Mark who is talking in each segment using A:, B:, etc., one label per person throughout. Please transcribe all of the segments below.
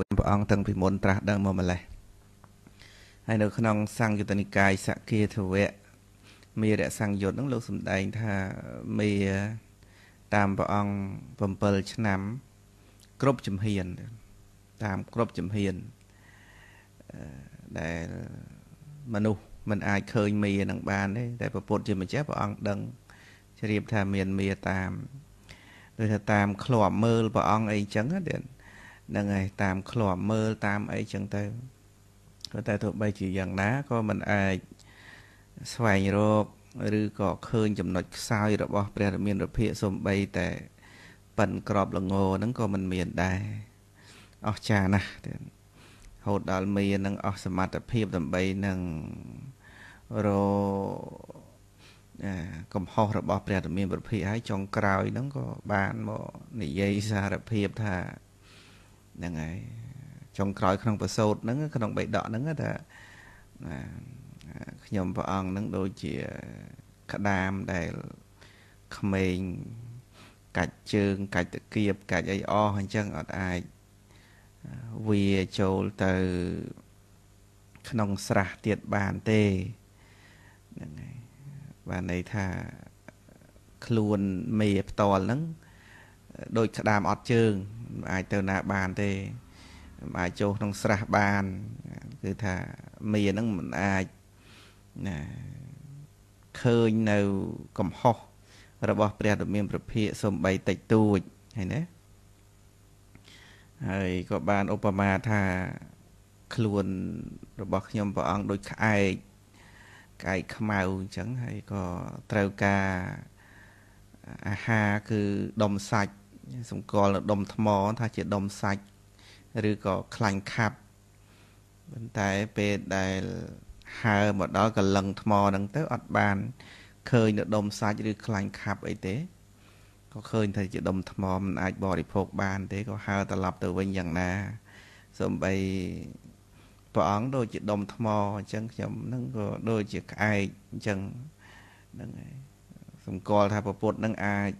A: ព្រះអង្គតាំងពីមុនត្រាស់ដឹងមកម្លេះហើយនៅក្នុងសង្យុត្តនិកាយសកាធវៈមេរៈសង្យុត្តនឹងលោកសម្ដែងថាមេតាមព្រះអង្គ7ឆ្នាំ គ្រប់ជំហានតាមគ្រប់ជំហានដែលមនុស្សមិនអាចឃើញមេនឹងបានទេតែព្រះពុទ្ធជាម្ចាស់ព្រះអង្គដឹងជ្រាបថាមានមេតាមដូចថាតាមធ្លាប់មើលព្រះអង្គអីចឹងណាហ្នឹងហើយតាមឃ្លាំមើលតាមអីចឹងទៅក៏តែទោះបីជាយ៉ាងណាក៏មិនអាចស្វែងរកឬក៏ឃើញចំណុចខ្សោយរបស់ព្រះរាមានុភិកសំបីតែប៉ិនក្របលងោហ្នឹងក៏មិនមានដែរអស្ចារ្យណាស់ទៀតរហូតដល់មាននឹង អស់សមត្ថភាពដើម្បីនឹងរកំហុសរបស់ព្រះរាមានុភិកហើយចុងក្រោយហ្នឹងក៏បានមកនិយាយសារភាពថាហ្នឹងហើយចុងក្រោយក្នុងប្រសូតហ្នឹងក្នុងបេដកហ្នឹងថាខ្ញុំព្រះអង្គហ្នឹងដូចជាក្តាមដែលក្មេងកាច់ជើង កាច់តគៀបកាច់អីអស់អញ្ចឹងអត់អាចវាចូលទៅក្នុងស្រះទៀតបានទេហ្នឹងហើយបានន័យថាខ្លួនមេផ្ទាល់ហ្នឹងដូចក្តាមអត់ជើងអាចទៅណាបានទេមិនអាចចូលក្នុងស្រះបាន គឺថាមីហ្នឹងមិនអាចណាឃើញនៅកំហុសរបស់ព្រះរាមាប្រភិកសំបីតិចតួចឃើញទេហើយក៏បានឧបមាថា ខ្លួនរបស់ខ្ញុំព្រះអង្គដូចក្អែកក្អែកខ្មៅអញ្ចឹងហើយក៏ត្រូវការអាហារគឺដុំសាច់សម្គាល់ដុំថ្មថាជាដុំសាច់ឬក៏ខ្លាញ់ខាប់ប៉ុន្តែពេលដែលហើមកដល់កលឹងថ្មហ្នឹងទៅ អត់បានឃើញនៅដុំសាច់ឬខ្លាញ់ខាប់អីទេក៏ឃើញថាជាដុំថ្មមិនអាចបរិភោគបានទេក៏ហើត្រឡប់ទៅវិញយ៉ាងណាសំបីព្រះអង្គដូចជាដុំថ្មអញ្ចឹងខ្ញុំហ្នឹងក៏ដូចជាក្អែកអញ្ចឹងហ្នឹងហើយសម្គាល់ថាពុទ្ធនឹងអាច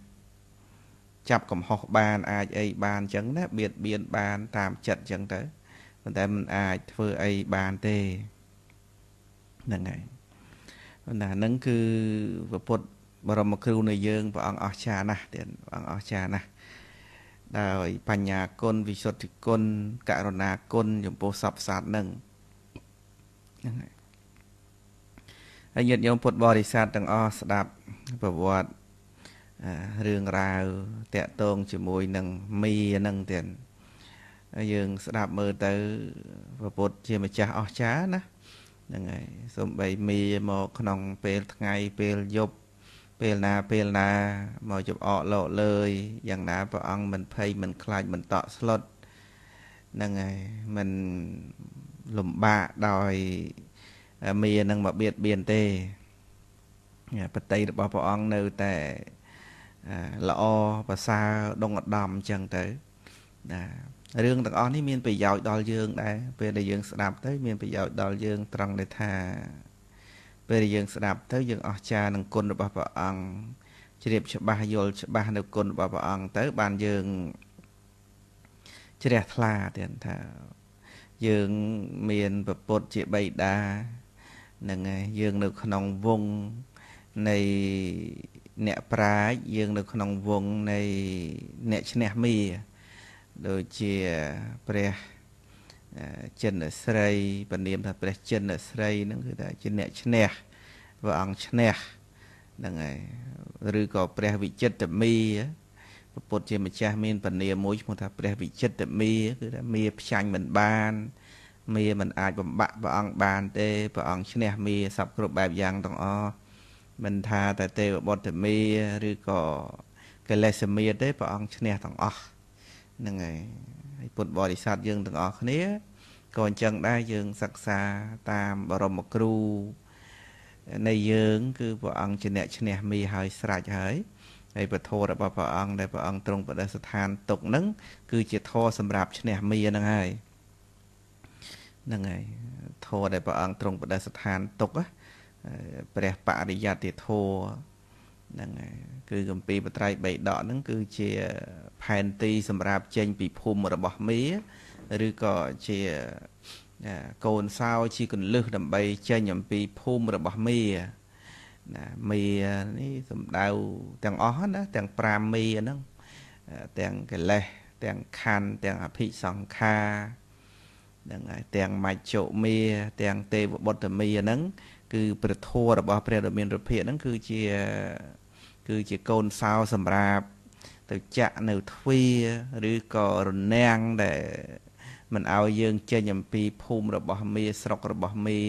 A: ចាប់កំហុសបានអាចអីបានអញ្ចឹងណាបៀតបៀនបាន តាមចិត្តអញ្ចឹងទៅប៉ុន្តែมันអាចធ្វើអីបានទេហ្នឹងហើយណាហ្នឹងគឺព្រះពុទ្ធបរមគ្រូនៃយើងព្រះអង្គអស្ចារ្យណាស់ទៀតព្រះអង្គអស្ចារ្យណាស់ដោយបញ្ញាគុណវិសុទ្ធិគុណករុណាគុណចំពោះសពសត្វនឹងហ្នឹងហើយហើយញាតិញោមពុទ្ធបរិស័ទទាំងអស់ស្ដាប់ប្រវត្តិរឿងរ៉ាវតាក់ទងជាមួយនឹងមីហ្នឹងទៀតយើងស្ដាប់មើលទៅប្រពុតជាម្ចាស់អស្ចារ្យណាហ្នឹងហើយសំបីមីមកក្នុងពេលថ្ងៃពេលយប់ពេលណាពេលណាមកជបអកលោកលើយយ៉ាងណាព្រះអង្គមិនភ័យមិនខ្លាចមិនតក់ស្លុតហ្នឹងហើយមិនលំបាកដោយមីនឹងមកបៀតបៀនទេបតីរបស់ព្រះអង្គនៅតែល្អប្រសើរដងឧត្តមអញ្ចឹងទៅណារឿងទាំងអស់នេះមានប្រយោជន៍ដល់យើងដែរពេលដែលយើងស្ដាប់ទៅមានប្រយោជន៍ដល់យើងត្រង់ដែលថា ពេលដែលយើងស្ដាប់ទៅយើងអស្ចារ្យនឹងគុណរបស់ព្រះអង្គជ្រាបច្បាស់យល់ច្បាស់នៅគុណរបស់ព្រះអង្គទៅ បានយើងជ្រះថ្លាទៀតថា យើងមានប្រពុតជាបៃតាហ្នឹងហើយយើងនៅក្នុងវងនៃអ្នកប្រាជ្ញយើងនៅក្នុងវងនៃអ្នកឈ្នះមីដូចជាព្រះចិនស្រីពនាមថាព្រះចិនស្រីហ្នឹងគឺថាជាអ្នកឈ្នះព្រះអង្គឈ្នះហ្នឹងហើយឬក៏ព្រះ វិចិត្រមីពុទ្ធជាម្ចាស់មានពនាមមួយឈ្មោះថាព្រះវិចិត្រមីគឺថាមីផ្សាញ់មិនបានមីមិនអាចបំបាក់ព្រះអង្គបាន ទេព្រះអង្គឈ្នះមីសពគ្រប់បែបយ៉ាងទាំងអស់មិនថាតែទេវបុត្រមីឬក៏កិលេសមីទេព្រះអង្គឈ្នះទាំងអស់ហ្នឹងហើយហើយពុទ្ធបរិស័ទយើងទាំងអស់គ្នាក៏អញ្ចឹងដែរយើងសិក្សាតាមបរមគ្រូនៃយើង គឺព្រះអង្គជាអ្នកឈ្នះមីហើយស្រេចហើយហើយពធរបស់ព្រះអង្គដែលព្រះអង្គទ្រង់បដិស្ថាន ទុកនឹងគឺជាធរសម្រាប់ឈ្នះមីហ្នឹងហើយហ្នឹងហើយធរដែលព្រះអង្គទ្រង់បដិស្ថានទុកណាព្រះបរិយត្តិធម៌ហ្នឹងហើយគឺគម្ពីរបត្រៃបីដកហ្នឹងគឺជាផែនទីសម្រាប់ចេញពីភូមិរបស់មីឬក៏ជាកូនសោជាកੁੰលឹះដើម្បីចេញអំពីភូមិរបស់មីណាមីនេះសំដៅទាំងអស់ណាទាំង5មីហ្នឹងទាំងកិលេសទាំងខណ្ឌទាំងអភិសង្ខាហ្នឹងហើយទាំងមច្ចុមីទាំងទេវបុត្រមីហ្នឹងគឺព្រះធម៌របស់ព្រះដ៏មានរភៈហ្នឹងគឺជា គឺជាកូនសោសម្រាប់ទៅចាក់នៅទ្វាឬក៏រនាំងដែល មិនឲ្យយើងចេញអំពីភូមិរបស់មាស្រុករបស់មា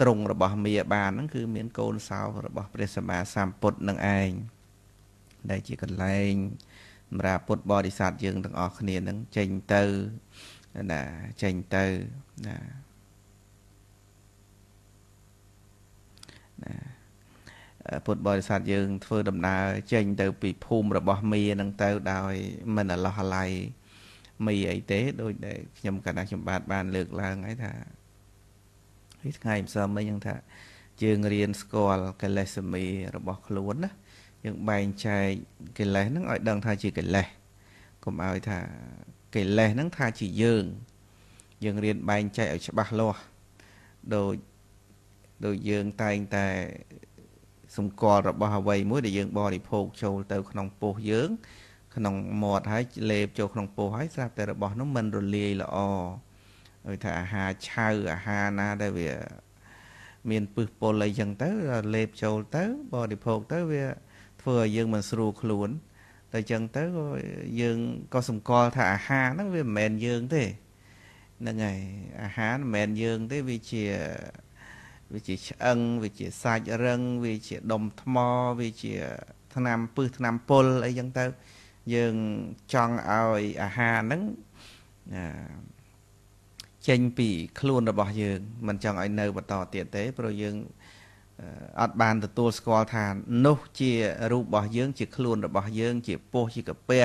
A: ត្រង់របស់មា បានហ្នឹងគឺមានកូនសោរបស់ព្រះសម្មាសម្ពុទ្ធនឹងឯងដែលជាកន្លែងសម្រាប់ពុទ្ធបរិស័ទយើងទាំងអស់គ្នានឹងចេញទៅណាចេញទៅណាពុទ្ធបរិស័ទយើងធ្វើដំណើរចេញ ទៅពីភូមិរបស់មីនឹងទៅដោយមិនអលោះអាល័យមីអីទេដូចដែលខ្ញុំកណ្ដាខ្ញុំបាទបានលើកឡើងហើយថាថ្ងៃម្សិលមិញហ្នឹងថាយើងរៀនស្គាល់កិលេសមីរបស់ខ្លួនណាយើងបែងចែកកិលេសហ្នឹងឲ្យដឹងថាជាកិលេសកុំឲ្យថាកិលេសហ្នឹងថាជាយើង យើងរៀនបែងចែកឲ្យច្បាស់លាស់ដូចដូចយើងតែងតែសម្គាល់របស់អ្វីមួយដែលយើង បរិភោគចូលទៅក្នុងពោះយើង ក្នុងមាត់ហើយលេបចូលក្នុងពោះហើយស្រាប់តែរបស់នោះមិនរលាយល្អដូចថាអាហារឆៅអាហារណាដែលវាមានពឹសពុលអីចឹងទៅលេបចូលទៅ បរិភោគទៅវាធ្វើឲ្យយើងមិនស្រួលខ្លួនតែចឹងទៅយើងក៏សម្គាល់ថាអាហារហ្នឹងវាមិនមែនយើងទេហ្នឹងហើយអាហារមិនមែនយើងទេវាជាវាជាឆ្អឹងវាជាសាច់រឹងវាជាដុំថ្មវាជាថ្នាំពឹសថ្នាំពុលអីចឹងទៅយើងចង់ឲ្យអាហារហ្នឹងចេញពី ខ្លួនរបស់យើងមិនចង់ឲ្យ នៅបន្តទៀតទេព្រោះយើងអត់បានទទួលស្គាល់ថានោះជារូបរបស់យើង ជាខ្លួនរបស់យើង ជាពោះជាកាពះ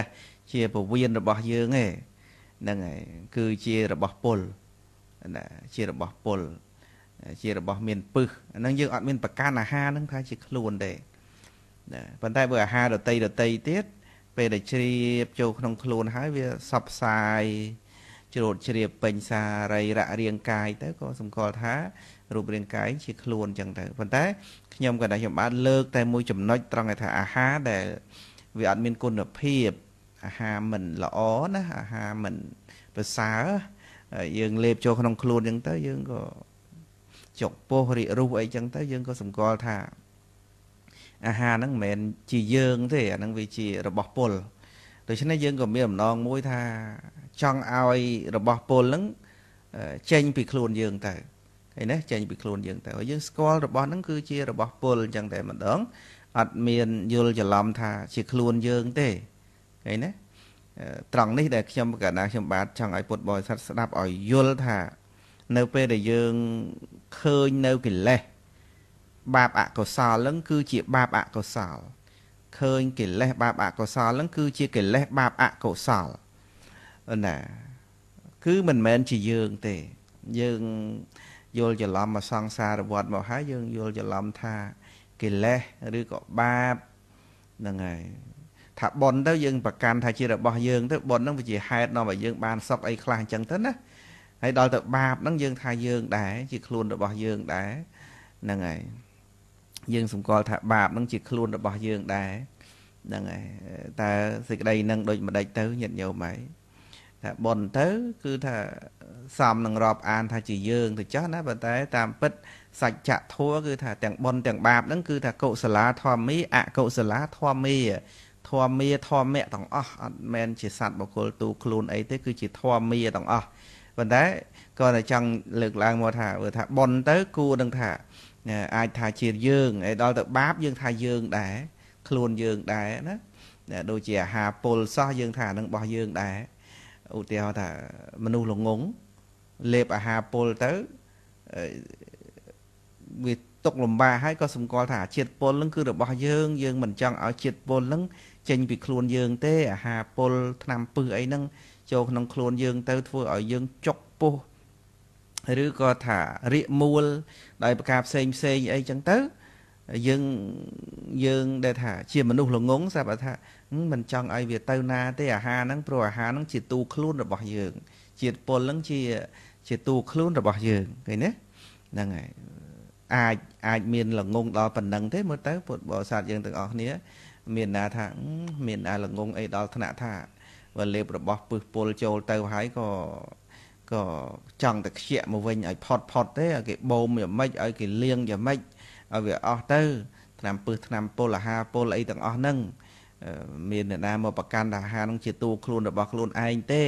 A: ជាពវៀនរបស់យើងឯងហ្នឹងហើយគឺជារបស់ពុលណាជារបស់ពុលជារបស់មានពឹសអានឹងយើងអត់មានប្រកាន់អាហារនឹងថាជាខ្លួនទេណាប៉ុន្តែបើអាហារដតីដតីទៀតពេលដែលជ្រាបចូលក្នុងខ្លួនហើយវាសបផ្សាយជ្រោតជ្រាបពេញសារីរៈរាងកាយ ទៅក៏សម្គាល់ថារូបរាងកាយជាខ្លួនចឹងទៅប៉ុន្តែខ្ញុំក៏តែខ្ញុំបានលើកតែមួយចំណុចត្រង់ថាអាហារដែល វាអត់មានគុណភាពអាហារមិនល្អណាអាហារមិនប្រសើរយើងលេបចូលក្នុងខ្លួនចឹងទៅ យើងក៏ចុកពោះរិះរុះអីចឹងទៅយើងក៏សម្គាល់ថាអាហារហ្នឹងមិនមែនជាយើងទេអាហ្នឹងវាជារបស់ពលដូច្នេះយើងក៏មានអំណងមួយថាចង់ឲ្យរបស់ពលហ្នឹង ចេញពីខ្លួនយើងទៅឃើញទេចេញពីខ្លួនយើងទៅហើយយើងស្គាល់របស់ហ្នឹងគឺជារបស់ពលអញ្ចឹងតែម្ដងអត់មានយល់ច្រឡំថា ជាខ្លួនយើងទេឃើញទេត្រង់នេះដែលខ្ញុំកណ្ដាលខ្ញុំបាទចង់ឲ្យពុទ្ធបរិស័ទស្ដាប់ឲ្យយល់ថានៅពេលដែលយើងឃើញនៅកិលេសបាបអកុសលហ្នឹង គឺជាបាបអកុសលឃើញកិលេសបាបអកុសលហ្នឹងគឺជាកិលេសបាបអកុសលណា គឺមិនមែនជាយើងទេ យើងយល់ច្រឡំមកសង្សារវត្តមកហើយយើងយល់ច្រឡំថាកិលេសឬក៏បាបហ្នឹងហើយថាប៉ុនទៅយើងប្រកាន់ថាជារបស់យើងទៅប៉ុនហ្នឹងវាជាហេតុនាំឲ្យយើងបានសុខអីខ្លះអញ្ចឹងទៅណាហើយដល់ទៅបាបហ្នឹងយើងថាយើងដែរជាខ្លួនរបស់យើងដែរហ្នឹងហើយយើងសម្គាល់ថាបាបហ្នឹងជាខ្លួនរបស់យើងដែរហ្នឹងហើយតើសេចក្តីហ្នឹងដូចម្ដេចទៅញាតិញោមហើយថាប៉ុនទៅគឺថាសំនឹងរាប់អានថាជាយើងទៅចាស់ណាប៉ុន្តែ តាមពិតសច្ចធัวគឺថាទាំងប៉ុនទាំង បាបហ្នឹងគឺថាកុសលាធម្មីអកុសលាធម្មីធម្មាធម្មៈទាំងអស់អត់មែនជាសัตว์បុគ្គលទូខ្លួនអីទេគឺជាធម្មាទាំងអស់ប៉ុន្តែក៏តែចង់លើកឡើងមកថាបើថាប៉ុនទៅគួរនឹងថាអាចថាជាយើងឯដល់ទៅបាបយើងថាយើងដែរខ្លួនយើងដែរណាដូចជាអាហារពុលសោះយើងថានឹងរបស់យើងដែរឧទាហរណ៍ថាមនុស្សល្ងងលេបអាហារពុលទៅវាຕົកលំបាកហើយក៏សម្គាល់ថាជាតិពុលនឹងគឺរបស់យើងយើងមិនចង់ឲ្យជាតិពុលនឹងចេញពីខ្លួនយើងទេអាហារពុលថ្នាំពឹសអីហ្នឹងចូលក្នុងខ្លួនយើងទៅធ្វើឲ្យយើងចុកពោះឬក៏ថារាកមូលដោយប្រការផ្សេងផ្សេងអីចឹងទៅយើងយើងដែលថាជាមនុស្សល្ងងស្រាប់ថាមិនចង់ឲ្យវាទៅ ណាទេអាហារហ្នឹងព្រោះអាហារហ្នឹងជាទូខ្លួនរបស់យើងជាតិពុលហ្នឹងជាជាទូខ្លួនរបស់យើងឃើញទេហ្នឹងហើយអាចអាចមានល្ងងដល់ប៉ុណ្ណឹងទេមើលទៅពុទ្ធបរិស័ទយើងទាំងអស់គ្នា មានណាថាមានអាល្ងងអីដល់ថ្នាក់ថាវលេបរបស់ពឹសពលចូលទៅហើយក៏ក៏ចង់តែខ្ជាក់មកវិញឲ្យផុតផុតទេឲ្យគេបូមយ៉ាងម៉េចឲ្យគេលៀងយ៉ាងម៉េចឲ្យវាអស់ទៅឆ្នាំពឹសឆ្នាំពលអាហារពលអីទាំងអស់ហ្នឹងមានអ្នកណាមកប្រកាន់ថាអាហារហ្នឹងជាតួខ្លួនរបស់ខ្លួនឯងទេ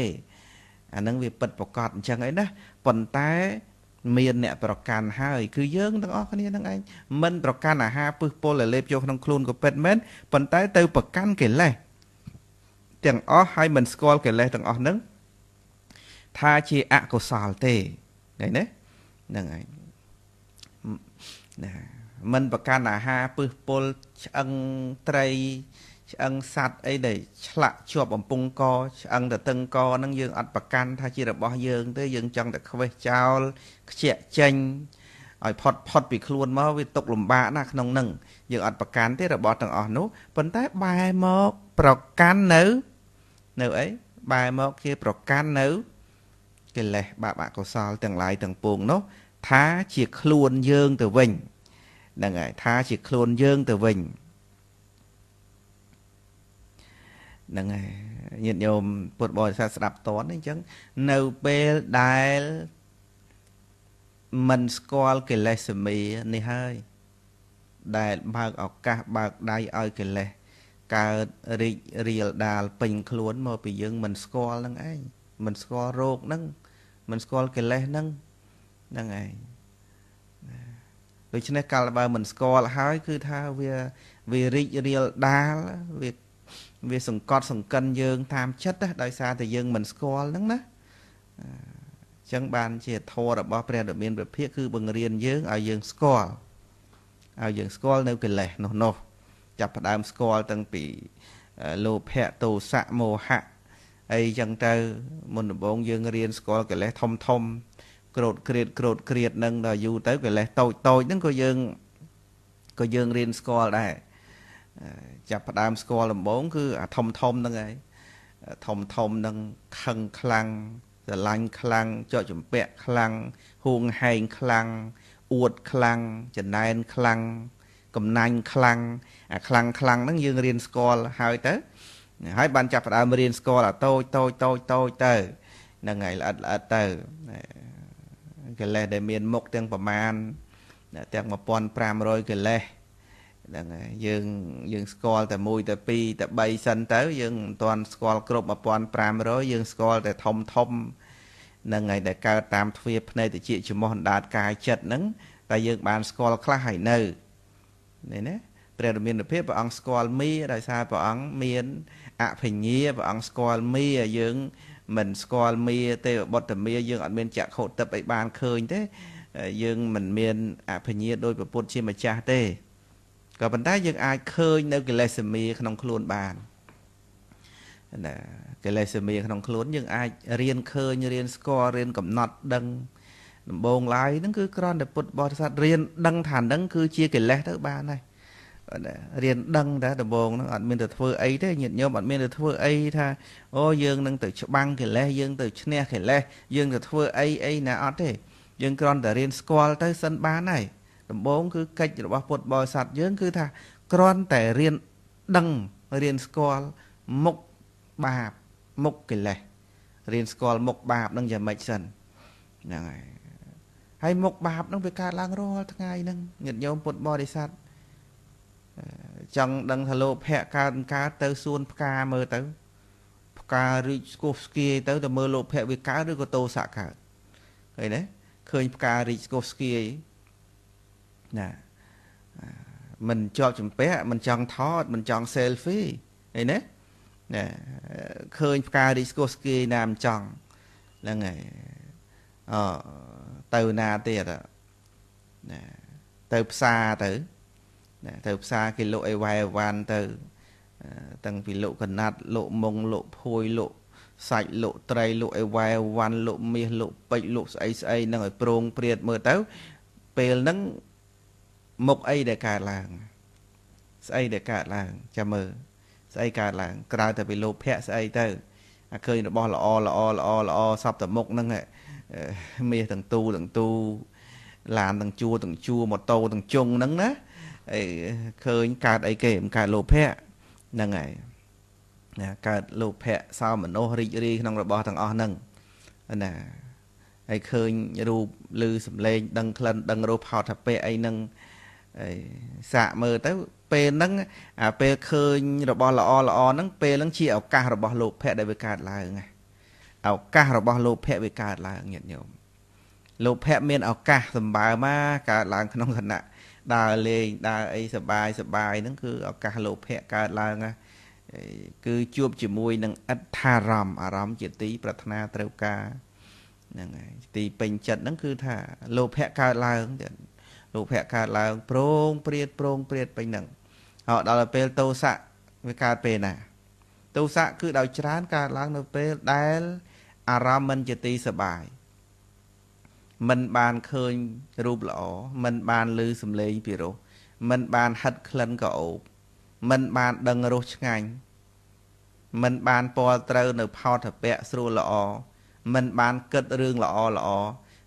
A: អាហ្នឹងវាពិតប្រកបអញ្ចឹងអីណាប៉ុន្តែ មានអ្នកប្រកាន់ហើយគឺយើងទាំងអស់គ្នានឹងឯងមិនប្រកាន់អាហារពឹសពលលេបចូលក្នុងខ្លួនក៏ពិតមែនប៉ុន្តែទៅប្រកាន់កិលេសទាំងអស់ហើយមិនស្គាល់កិលេសទាំងអស់ហ្នឹងថាជាអកុសលទេឃើញទេហ្នឹងហើយណាមិនប្រកាន់អាហារពឹសពុលឆ្អឹងត្រីឆ្អឹងសัตว์អីដែលឆ្លាក់ជាប់បំពង់កឆ្អឹងតតឹងកហ្នឹងយើង អត់ប្រកាន់ថាជារបស់យើងទេយើងចង់តែខ្វេះចោល ខ្ជាក់ចេញឲ្យផុតផុតពីខ្លួនមកវាຕົកលំបាកណាក្នុងហ្នឹងយើងអត់ប្រកាន់ទេរបស់ទាំងអស់នោះប៉ុន្តែបែរមកប្រកាន់នៅនៅអីបែរមកគេប្រកាន់នៅកិលេសបាបអកុសលទាំងឡាយទាំងពួងនោះ ថាជាខ្លួនយើងទៅវិញហ្នឹងហើយថាជាខ្លួនយើងទៅវិញហ្នឹងហើយញាតិញោមពុទ្ធបរិស័ទស្ដាប់តនអញ្ចឹងនៅពេលដែលមិនស្គាល់កិលេសសមីនេះហើយដែលបើកឱកាសបើកដៃឲ្យកិលេសកើតរីករាលដាលពេញខ្លួនមកពីយើងមិនស្គាល់នឹងឯងមិនស្គាល់រោគនឹងមិនស្គាល់កិលេសនឹងនឹងឯងដូច្នេះកាលបើមិនស្គាល់ហើយគឺថាវាវារីករាលដាលវាវាសង្កត់សង្កិនយើងតាមចិត្តដោយសារតែយើងមិនស្គាល់ហ្នឹងណាអញ្ចឹងបាន ជាធម៌របស់ព្រះរាមាព្រះភិក្ខគឺបង្រៀនយើងឲ្យយើងស្គាល់ឲ្យយើងស្គាល់នៅកិលេសនោះនោះចាប់ផ្ដើមស្គាល់តាំងពីលោភៈទោសៈមោហៈអីចឹងទៅមុនដំបូងយើងរៀនស្គាល់កិលេសធំធំក្រោតក្រៀតក្រោតក្រៀតនឹងដល់យូរទៅកិលេសតូចតូចហ្នឹងក៏យើងក៏យើងរៀនស្គាល់ដែរចាប់ផ្ដើមស្គាល់ដំបូងគឺអាធំធំហ្នឹងហើយធំធំហ្នឹងខឹងខ្លាំងស្រឡាញ់ខ្លាំងចកចម្ពាក់ខ្លាំងហួងហែងខ្លាំងអួតខ្លាំងចំណែនខ្លាំងកំណាញ់ខ្លាំងអាខ្លាំងខ្លាំងហ្នឹងយើងរៀនស្គាល់ហើយទៅហើយបានចាប់ផ្ដើមរៀនស្គាល់អាតូចតូចតូចតូចទៅហ្នឹងហើយល្អិតល្អិតទៅកិលេសដែលមានមុខទាំងប្រមាណទាំង1500កិលេសហ្នឹងហើយយើងយើងស្គាល់តែ1ទៅ2ទៅ3សិនទៅ យើងមិនទាន់ស្គាល់គ្រប់1500យើងស្គាល់តែធំធំហ្នឹងហើយដែលកើតតាមទ្វារភ្នែកតិចច្រមុះអណ្ដាតកាយចិត្តហ្នឹងតែយើងបានស្គាល់ខ្លះហើយនៅនេះណាព្រះរាមានុភាពព្រះអង្គស្គាល់មីដោយសារព្រះអង្គមានអភិញ្ញាព្រះអង្គស្គាល់មីយើងមិនស្គាល់មីទេបុត្រមីយើងអត់មានចក្ខុទឹកអីបានឃើញទេ យើងមិនមានអភិញ្ញាដោយព្រះពុទ្ធជាម្ចាស់ទេ ក៏ប៉ុន្តែយើងអាចឃើញនៅកិលេសមីក្នុងខ្លួនបានណាកិលេសមីក្នុងខ្លួន យើងអាចរៀនឃើញរៀនស្គាល់រៀនកំណត់ដឹងដំបងឡាយហ្នឹងគឺក្រនតែពុទ្ធបរិស័ទរៀនដឹងថាហ្នឹងគឺជាកិលេសទៅបានហើយរៀនដឹងតែដំបងហ្នឹងអត់មានទៅធ្វើអីទេញាតិញោមអត់មានទៅធ្វើអីថាអូយើងនឹងទៅច្បាំងកិលេសយើងទៅឈ្នះកិលេសយើងទៅធ្វើអីអីណាអត់ទេយើងគ្រាន់តែរៀនស្គាល់ទៅសិនបានហើយដំបងគឺកិច្ចរបស់ពុទ្ធបរិស័ទយើងគឺថាគ្រាន់តែរៀនដឹងរៀនស្គាល់មុខបាបមុខកិលេសរៀនស្គាល់មុខបាបនឹងយ៉ាងម៉េចសិនហ្នឹងហើយហើយមុខបាបនឹងវាកើតឡើងរាល់ថ្ងៃហ្នឹងញាតិញោមពុទ្ធបរិស័ទចង់ដឹងថាលោភៈកើតកើតទៅសួនផ្កាមើលទៅផ្ការីកស្គោះស្គីទៅទៅមើលលោភៈវាកើតឬក៏ទោសៈកើតឃើញទេឃើញផ្ការីកស្គោះស្គីណាមិនជាប់ចម្ពាក់មិនចង់ថតមិនចង់ selfie អីណាណាឃើញផ្ការីកស្គោះស្គីណាមិនចង់ហ្នឹងហើយអទៅណាទៀតណាទៅផ្សារទៅណាទៅផ្សារគេលក់អីវ៉ែវ៉ាន់ទៅតាំងពីលក់កណាត់លក់មុងលក់ភួយលក់សាច់លក់ត្រីលក់អីវ៉ែវ៉ាន់លក់មាសលក់ពេជ្រលក់ស្អីស្អីនឹងឲ្យប្រងព្រាតមើលទៅ ពេលហ្នឹងមុខអីដែលកើតឡើងស្អីដែលកើតឡើងចាំមើលស្អីកើតឡើងក្រៅតែពីលោភៈស្អីទៅអាឃើញរបស់ល្អល្អល្អល្អសពតមុខហ្នឹងមាសទាំងទូទាំងទូឡានទាំងជួទាំងជួម៉ូតូទាំងជុងហ្នឹងណាអីឃើញកើតអីគេមិនកើតលោភៈហ្នឹងហើយណាកើតលោភៈសោមនស្សរីករាយក្នុងរបស់ទាំងអស់ហ្នឹងណាហើយឃើញរូបឬសម្លេង ដឹងក្លិនដឹងរសផោតពៈអីហ្នឹងសាកមើលទៅពេលហ្នឹងអាពេលឃើញរបស់ល្អល្អហ្នឹងពេលហ្នឹងជាឱកាសរបស់លោភៈដែលវាកើតឡើងណាឱកាសរបស់លោភៈវាកើតឡើងញាតិញោមលោភៈមានឱកាសសម្បើមកកើតឡើង ក្នុងគណៈដើរលេងដើរអីសបាយសបាយហ្នឹងគឺឱកាសលោភៈកើតឡើងណាគឺជួបជាមួយនឹងអត្ថារម្មណ៍អារម្មណ៍ជាទីប្រាថ្នាត្រូវការហ្នឹងហើយទីពេញចិត្តហ្នឹងគឺថាលោភៈកើតឡើងទៀតលោភៈកើតឡើងប្រងព្រាតប្រងព្រាតពេញហ្នឹងហើយដល់ពេលទោសៈវាកើតពេលណាទោសៈគឺដោយច្រើនកើតឡើងនៅពេលដែលអារម្មណ៍មិនជាទីសបាយមិនបានឃើញរូបល្អមិនបានឮសំឡេងពិរោះមិនបានហិតក្លិនក្រអូបមិនបានដឹងរសឆ្ងាញ់មិនបានពណ៌ត្រូវនៅផោតពៈស្រួលល្អមិនបានគិតរឿងល្អល្អ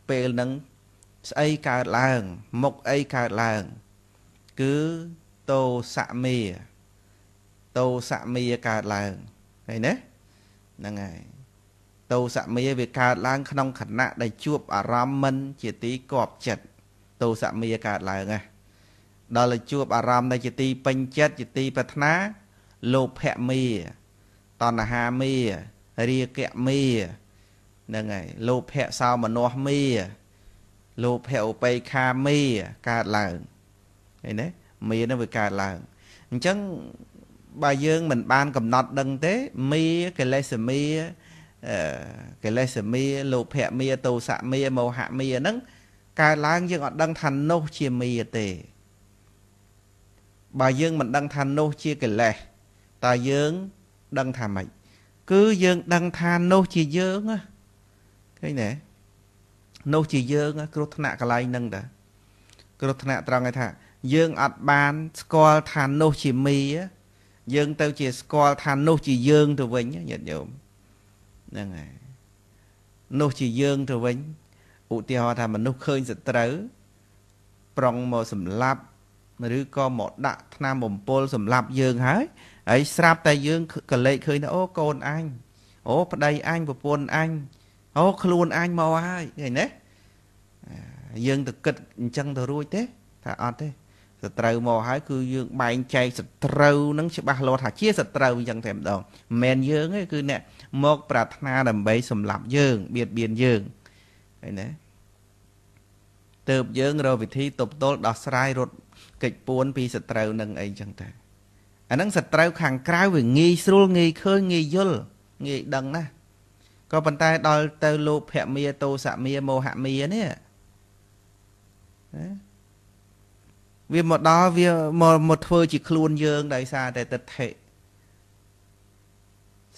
A: ពេលនឹងស្អីកើតឡើង មុខអីកើតឡើង គឺតោសមាតោសមាកើតឡើងឃើញទេហ្នឹងហើយទោសមាវាកើតឡើងក្នុងខណៈដែលជួបអារម្មណ៍មិនជាទីគប់ចិត្តទោសមាកើតឡើងណាដល់តែជួបអារម្មណ៍ដែលជាទីពេញចិត្តជាទីប្រាថ្នា លោភៈមាតណ្ហាមារាគៈមាហ្នឹងហើយលោភៈសោមនស្សមាលោភៈឧបេក្ខាមាកើតឡើងឃើញទេមានឹងវាកើតឡើងអញ្ចឹងបើយើងមិនបានកំណត់ដឹងទេមាកិលេសមាកិលេសមាលោភៈមាទោសៈមាមោហៈមាហ្នឹងកើតឡើងយើងអត់ដឹងថានោះជាមាទេបើយើងមិនដឹងថានោះជាកិលេសតើយើងដឹងថាម៉េចគឺយើងដឹងថានោះជាយើងឃើញទេនោះជាយើងគ្រោះថ្នាក់កន្លែងហ្នឹងតាគ្រោះថ្នាក់ត្រង់ឯថាយើងអត់បានស្គាល់ថានោះជាមីយើង ទៅជាស្គាល់ថានោះ ជាយើងទៅវិញញាតិញោមហ្នឹងហើយនោះជាយើងទៅវិញឧទាហរណ៍ថាមនុស្សឃើញសត្រូវប្រុងមកសម្លាប់ឬក៏មកដាក់ថ្នាំបំពុលសម្លាប់យើងហើយហើយស្រាប់តែយើងកលេចឃើញថាអូកូនអញអូប្តីអញប្រពន្ធអញអូខ្លួនអញមកហើយឃើញទេយើងទៅគិតអញ្ចឹងទៅរួចទេ ថាអត់ទេសត្រូវមកហើយគឺយើងបែងចែកសត្រូវនឹងច្បាស់លាស់ថាជាសត្រូវអញ្ចឹងតែម្ដងមិនមែនយើងទេគឺអ្នក មកប្រាថ្នាដើម្បីសម្លាប់យើងបៀតបៀនយើងឃើញទេទៅយើងរកវិធីទប់ទល់ដោះស្រាយរត់កិច្ចពួនពីសត្រូវនឹងអីចឹងតែអាហ្នឹងសត្រូវខាងក្រៅវាងាយស្រួលងាយឃើញងាយយល់ងាយដឹងណាក៏ប៉ុន្តែដល់ទៅលោភៈមាទោសៈមាមោហៈមានេះណាវាមកដល់វាមកមកធ្វើ ជាខ្លួនយើងដោយសារតែទិដ្ឋិ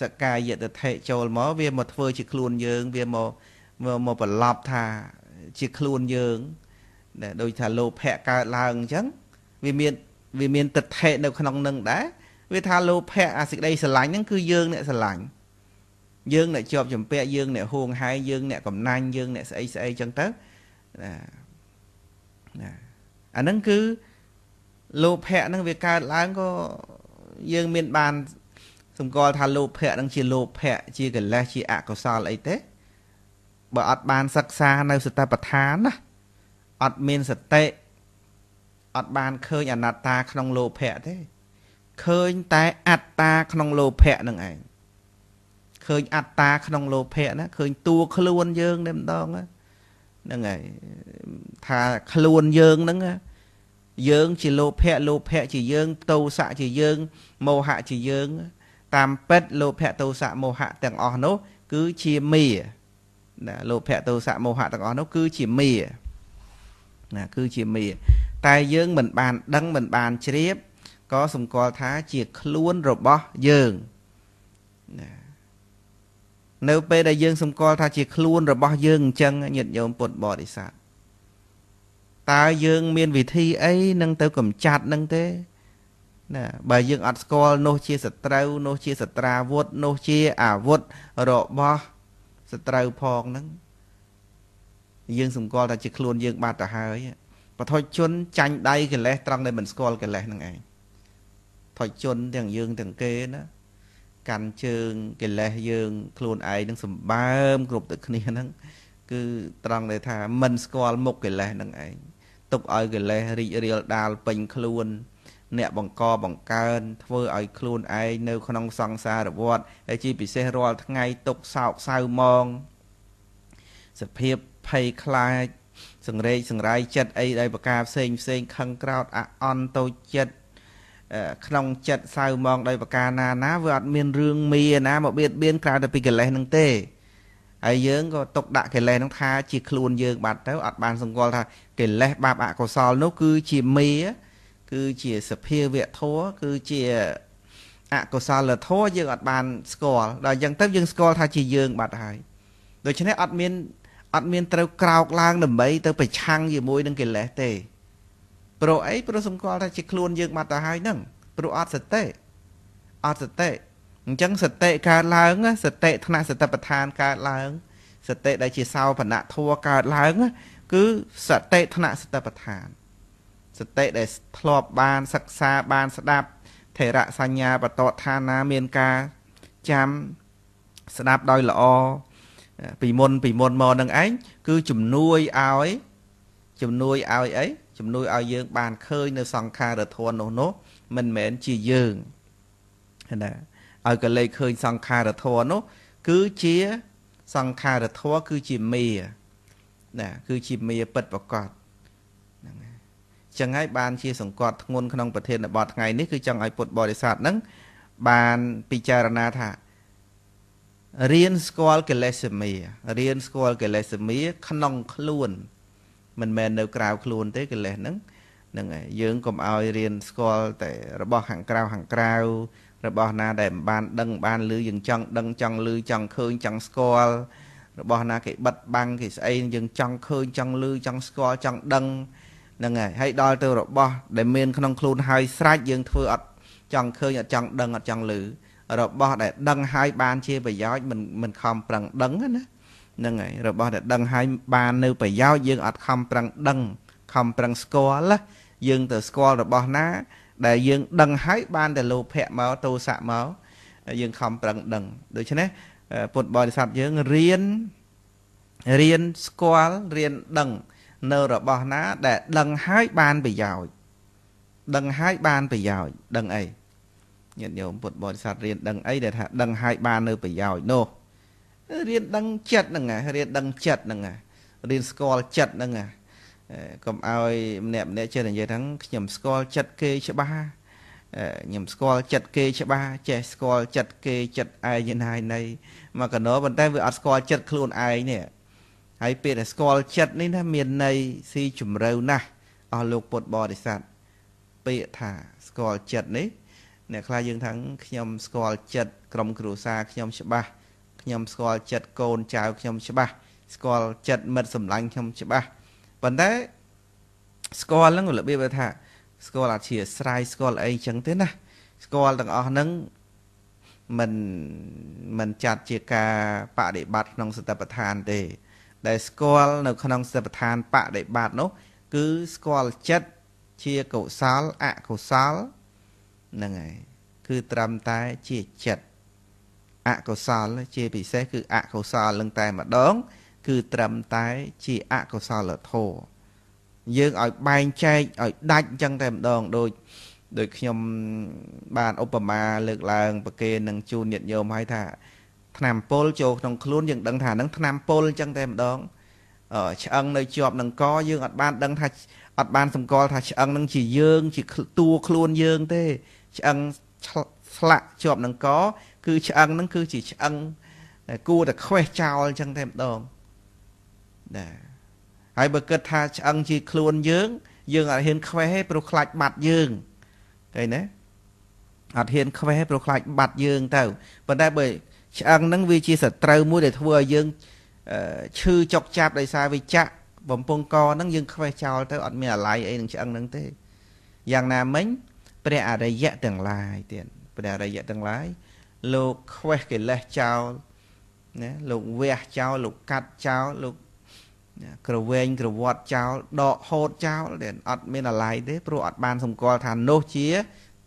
A: សកាយតិដ្ឋិចូលមកវាមកធ្វើជាខ្លួនយើង វាមកមកប្រឡប់ថាជាខ្លួនយើងដែលដូចថាលោភៈកើតឡើងអញ្ចឹង វាមានវាមានទិដ្ឋិនៅក្នុងនឹង ដែរវាថាលោភៈអាសេចក្តីស្រឡាញ់ហ្នឹងគឺយើងអ្នកស្រឡាញ់យើងអ្នកជាប់ចម្ពាក់យើងអ្នកហួងហែងយើងអ្នកកំណាញ់យើងអ្នកស្អីស្អីអញ្ចឹងទៅណាណាអាហ្នឹងគឺលោភៈហ្នឹងវាកើតឡើងក៏យើងមានបានសម្គាល់ថាលោភៈហ្នឹងជាលោភៈជាកិលេសជាអកុសលអីទេបើអត់បានសិក្សានៅសតបដ្ឋានណាអត់មានសតិអត់បានឃើញអនត្តាក្នុងលោភៈទេឃើញតែអត្តាក្នុងលោភៈនឹងឯងឃើញអត្តាក្នុងលោភៈណាឃើញតួខ្លួនយើងតែម្ដងណាហ្នឹងហើយថាខ្លួនយើងហ្នឹង យើង ជាលោភៈលោភៈជាយើងតោសៈជាយើងមោហៈជាយើង តាមពិតលោភៈតោសៈមោហៈទាំងអស់នោះ គឺជាមេណាលោភៈតោសៈមោហៈទាំងអស់នោះគឺជាមេណាគឺជាមេតែយើងមិនបាន ដឹងមិនបានជ្រាបក៏សម្គាល់ថាជាខ្លួនរបស់យើងណានៅពេលដែលយើងសម្គាល់ថាជាខ្លួនរបស់យើងអញ្ចឹងញាតិញោមពុទ្ធបរិស័ទតើយើងមានវិធីអីនឹងទៅកម្ចាត់នឹងទេណាបើយើងអត់ស្គាល់នោះជាសត្រូវនោះជាសត្រាវុធនោះជាអាវុធរបស់សត្រូវផងហ្នឹងយើងសម្គាល់ថាជាខ្លួនយើងបាត់ទៅហើយបថុជនចាញ់ដៃកិលេសត្រង់ដែលមិនស្គាល់កិលេសហ្នឹងឯងថុជនទាំងយើងទាំងគេណាកាន់ជើងកិលេសយើង ខ្លួនឯងនឹងសម្បើមគ្រប់ទៅគ្នាហ្នឹងគឺ ត្រង់ដែលថាមិនស្គាល់មុខកិលេសហ្នឹងឯងទុកឲ្យកិលេសរីករាលដាលពេញខ្លួន អ្នកបង្កបង្កើនធ្វើឲ្យខ្លួនឯងនៅក្នុងសង្សារវដ្តហើយជាពិសេសរាល់ថ្ងៃទុកសោកសៅมองសភាពភ័យខ្លាចសង្រេចសង្រាយចិត្តអីដោយប្រការផ្សេងផ្សេងខឹងក្រោត អាអន់តូចចិត្តក្នុងចិត្តសៅមងដោយប្រការណាណាវាអត់មានរឿងមីណាមកបៀតបៀនក្រៅតែពីកិលេសនឹងទេហើយយើងក៏ຕົកដាក់កិលេសនឹងថាជាខ្លួនយើង បាត់ទៅអត់បានសង្កល់ថាកិលេសបាបអកុសលនោះគឺជាមីគឺជាសភាវៈធัวគឺជាអកុសលធម៌យើងអត់បានស្គាល់ដល់អញ្ចឹងទៅ យើងស្គាល់ថាជាយើងបាត់ហើយដូច្នេះអត់មានអត់មានត្រូវក្រោកឡើងដើម្បីទៅប្រឆាំងជាមួយនឹងកិលេសទេព្រោះអីព្រោះសម្គាល់ថាជាខ្លួនយើងបាត់ទៅហើយហ្នឹងព្រោះអត់សតិអត់សតិអញ្ចឹងសតិកើតឡើងសតិថ្នាក់សតិប្បដ្ឋានកើតឡើងសតិដែលជាសោបនៈធัวកើតឡើង គឺសតិថ្នាក់សតិប្បដ្ឋានសតិដែលធ្លាប់បាន សិក្សាបានស្ដាប់ថេរសញ្ញាបតឋានាមានការចាំ ស្ដាប់ដោយល្អពីមុនពីមុនមកនឹងឯងគឺជំនួយឲ្យជំនួយឲ្យអីជំនួយឲ្យយើង បានឃើញនៅសង្ខារធននោះនោះមិនមែនជាយើងណាឲ្យកលេសឃើញសង្ខារធននោះគឺជាសង្ខារធរគឺជាមេណាគឺជាមេពិតប្រកបហ្នឹងហើយចឹងហើយបាន ជាសង្កត់ធ្ងន់ក្នុងប្រធានបទថ្ងៃនេះគឺចង់ឲ្យពុទ្ធបរិស័ទហ្នឹងបានពិចារណាថារៀនស្គាល់កិលេសមេរៀនស្គាល់កិលេសមេក្នុងខ្លួនមិនមែននៅក្រៅខ្លួនទេកិលេសហ្នឹងហ្នឹងហើយយើងកុំឲ្យរៀនស្គាល់តែរបស់ខាងក្រៅខាងក្រៅរបស់ណាដែលមិនបានដឹងបានឮយើងចង់ដឹងចង់ឮចង់ឃើញចង់ស្គាល់របស់ណាគេបិទបាំងគេស្អីយើងចង់ឃើញចង់ឮចង់ស្គាល់ចង់ដឹងហ្នឹងហើយហើយដល់ទៅរបស់ដែលមានក្នុងខ្លួនហើយស្រេចយើងធ្វើអត់ចង់ឃើញអត់ចង់ដឹងអត់ចង់ឮរបស់ដែលដឹងហើយបានជាប្រយោជន៍មិនមិនខំប្រឹងដឹងណាហ្នឹងហើយរបស់ ដែលដឹងហើយបាននៅប្រយោជន៍យើងអត់ខំប្រឹងដឹងខំប្រឹងស្គាល់យើងទៅស្គាល់របស់ណា ដែលយើងដឹងហើយបានតែលោភៈមកទោសៈមកយើងខំប្រឹងដឹង ដូច្នេះពុទ្ធបរិស័ទយើងរៀនរៀនស្គាល់រៀនដឹង នៅរបស់ណា ដែល ដឹងហើយបានប្រយោជន៍ដឹងហើយបានប្រយោជន៍ដឹងអីញាតិញោមពុទ្ធបរិស័ទរៀនដឹងអីដែលថាដឹងហើយបាននៅប្រយោជន៍នោះរៀនដឹងចិត្តហ្នឹងរៀនដឹងចិត្តហ្នឹងរៀនស្គាល់ចិត្តហ្នឹងកុំឲ្យម្នាក់ម្នាក់ចេះតែនិយាយហ្នឹងខ្ញុំស្គាល់ចិត្តគេច្បាស់ខ្ញុំស្គាល់ចិត្តគេច្បាស់ចេះស្គាល់ចិត្តគេចិត្តឯងណាយនៃមកកណោប៉ុន្តែវាអត់ស្គាល់ចិត្តខ្លួនឯងនេះហើយពេលដែលស្គាល់ចិត្តនេះណាមានន័យស៊ីជ្រៅណាស់អស់លោកពុទ្ធបរិស័ទពាក្យថាស្គាល់ចិត្តនេះអ្នកខ្លះយើងថាខ្ញុំស្គាល់ចិត្តក្រុមគ្រួសារខ្ញុំច្បាស់ខ្ញុំស្គាល់ចិត្តកូនចៅខ្ញុំច្បាស់ស្គាល់ចិត្តមិត្តសម្លាញ់ខ្ញុំច្បាស់ប៉ុន្តែស្គាល់ហ្នឹងរបៀបថាស្គាល់អធិស្ស្រ័យស្គាល់អីចឹងទេណាស្គាល់ទាំងអស់ហ្នឹងមិនមិនចាត់ជាការបដិបត្តិក្នុងសតិប្បដ្ឋានទេដែលស្គាល់នៅក្នុងសតិប្បដ្ឋានបដិបត្តិនោះ គឺស្គាល់ចិត្តជាកុសលអកុសលហ្នឹងហើយគឺត្រឹមតែជាចិត្តអកុសលជាពិសេស គឺអកុសលនឹងតែម្ដង គឺត្រឹមតែ ជាអកុសលធម៌យើងឲ្យបែងចែកឲ្យដាច់អញ្ចឹងតែម្ដងដូចដោយខ្ញុំបានឧបមាលើកឡើងប្រគេនឹង ជូនញាតិញោមឲ្យថាថ្នាំពុលចូលក្នុងខ្លួនយើងដឹងថានឹងថ្នាំពុលអញ្ចឹងតែម្ដងឆ្អឹងនៅជាប់នឹងក យើងអត់បានដឹងថាអត់បានសម្គាល់ថាឆ្អឹងនឹងជាយើងជាតួខ្លួនយើងទេឆ្អឹងឆ្លាក់ជាប់នឹងកគឺឆ្អឹងហ្នឹងគឺជាឆ្អឹងគួរតែខ្វេះចោលអញ្ចឹងតែម្ដងណាហើយបើគិតថាឆ្អឹងជាខ្លួនយើង យើងអត់ហ៊ាន ខ្វេះទេព្រោះខ្លាចបាត់យើងឃើញទេអត់ហ៊ាន ខ្វេះព្រោះខ្លាចបាត់យើងទៅប៉ុន្តែបើឆ្អឹងហ្នឹងវាជាសត្រូវមួយដែលធ្វើឲ្យយើងឈឺចុកចាប់ដោយសារវាចាក់បំពង់កហ្នឹងយើងខ្វេះចោលទៅ អត់មានអាល័យអីនឹងឆ្អឹងហ្នឹងទេយ៉ាងណាមិញព្រះអរិយៈទាំងឡាយទៀតព្រះអរិយៈទាំងឡាយលោកខ្វេះកិលេសចោលណាលោកវះចោលលោកកាត់ចោលលោកក្រវែងក្រវត់ចោលដកហូតចោលដែលអត់មានអាឡ័យទេព្រោះអត់បានសម្គាល់ថានោះជា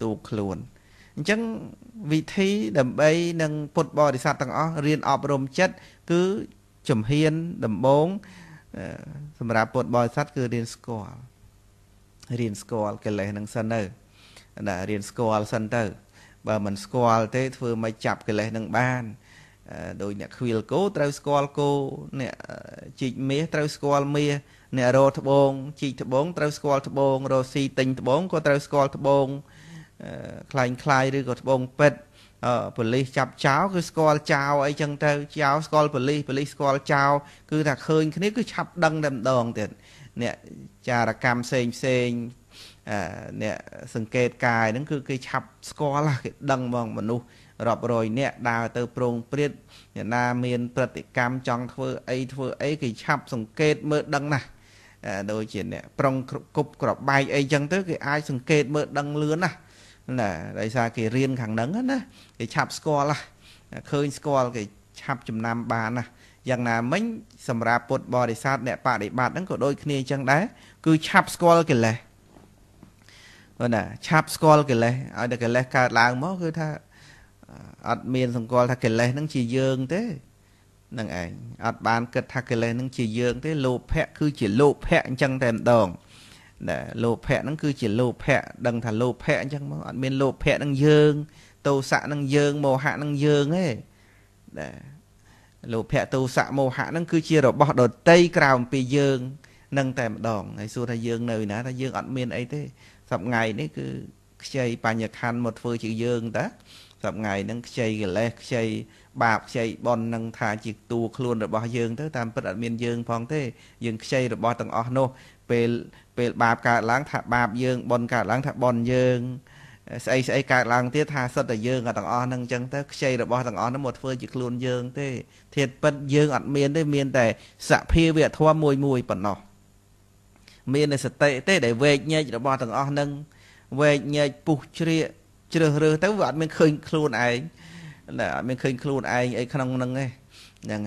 A: ទូខ្លួនអញ្ចឹងវិធីដើម្បីនឹងពុទ្ធបរិស័ទទាំងអស់រៀនអប់រំចិត្តគឺជំហានដំបូងសម្រាប់ពុទ្ធបរិស័ទគឺរៀនស្គាល់រៀនស្គាល់កិលេសនឹងសិនទៅណារៀនស្គាល់សិនទៅបើមិនស្គាល់ទេធ្វើមិនចាប់កិលេសនឹងបានដោយអ្នកខ្វៀលគោត្រូវស្គាល់គោអ្នកជីកមាសត្រូវស្គាល់មាសអ្នករោត្បូងជីកត្បូងត្រូវស្គាល់ត្បូងរោស៊ីទិញត្បូងក៏ត្រូវស្គាល់ត្បូងคล้ายคล้ายឬក៏ត្បូងពេទ្យប៉ូលីសចាប់ចោលគឺស្គាល់ចោលអីចឹងទៅចោលស្គាល់ប៉ូលីសប៉ូលីសស្គាល់ចោលគឺ ថាឃើញ គ្នាគឺឆាប់ដឹងតែម្ដងទៀតអ្នកចារកម្មផ្សេងផ្សេងអ្នកសង្កេតកាយហ្នឹងគឺគេឆាប់ស្គាល់គេដឹងហ្មងមនុស្សរាប់រយនាក់ដើរទៅប្រងព្រាតអ្នកណាមានប្រតិកម្មចង់ធ្វើអីធ្វើអីគេឆាប់សង្កេតមើលដឹងណាស់ដូចជាអ្នកប្រុងគប់ក្របែកអីចឹងទៅគេអាចសង្កេតមើលដឹងលឿនណាស់ណាដោយសារគេរៀនខាងហ្នឹងណាគេឆាប់ស្គាល់ណាឃើញស្គាល់គេឆាប់ចំណាំបានណាយ៉ាងណាមិញសម្រាប់ពុទ្ធបរិស័ទអ្នកបដិបត្តិហ្នឹងក៏ដូចគ្នាចឹងដែរគឺឆាប់ស្គាល់កិលេសហ្នឹងណាឆាប់ស្គាល់កិលេសឲ្យតែកិលេសកើតឡើងមកគឺថាអត់មាន សង្កល់ថាកិលេសហ្នឹងជាយើងទេនឹងឯងអត់បានគិតថាកិលេសហ្នឹងជាយើង ទេលោភៈគឺជាលោភៈអញ្ចឹងតែម្ដងណាលោភៈហ្នឹងគឺជាលោភៈដឹងថាលោភៈអញ្ចឹងមកអត់មានលោភៈហ្នឹងយើងទោសៈហ្នឹងយើងមោហៈហ្នឹងយើងទេណាលោភៈទោសៈមោហៈហ្នឹងគឺជារបស់ដតីក្រៅអំពីយើងនឹងតែម្ដងហើយសួរថាយើងនៅ ណាថាយើង អត់មានអីទេសប្ងៃនេះគឺខ្ចីបញ្ញខណ្ឌមកធ្វើជាយើងតាសប្ងៃហ្នឹងខ្ចីកិលេសខ្ចីបាបខ្ចីបននឹងថាជាតួខ្លួនរបស់ យើងទៅតាមពិតអត់មានយើងផងទេយើងខ្ចីរបស់ទាំងអស់នោះពេលពេលបាបកើតឡើងថាបាបយើងបនកើតឡើង ថាបនយើងស្អីស្អីកើតឡើងទៀតថាសិតតែយើងទាំងអស់ហ្នឹងអញ្ចឹងទៅខ្ចីរបស់ទាំងអស់ហ្នឹងមកធ្វើជាខ្លួនយើងទេ ធាតពិតយើងអត់មានទេមានតែសភាវៈធម៌មួយមួយប៉ុណ្ណោះមានសតិទេដែលវែកញែករបស់ទាំងអស់នឹងវែកញែកពុះជ្រៀកជ្រើសរើសទៅវាអត់មានឃើញខ្លួនឯងណាអត់មានឃើញខ្លួនឯងអីក្នុងនឹងទេហ្នឹង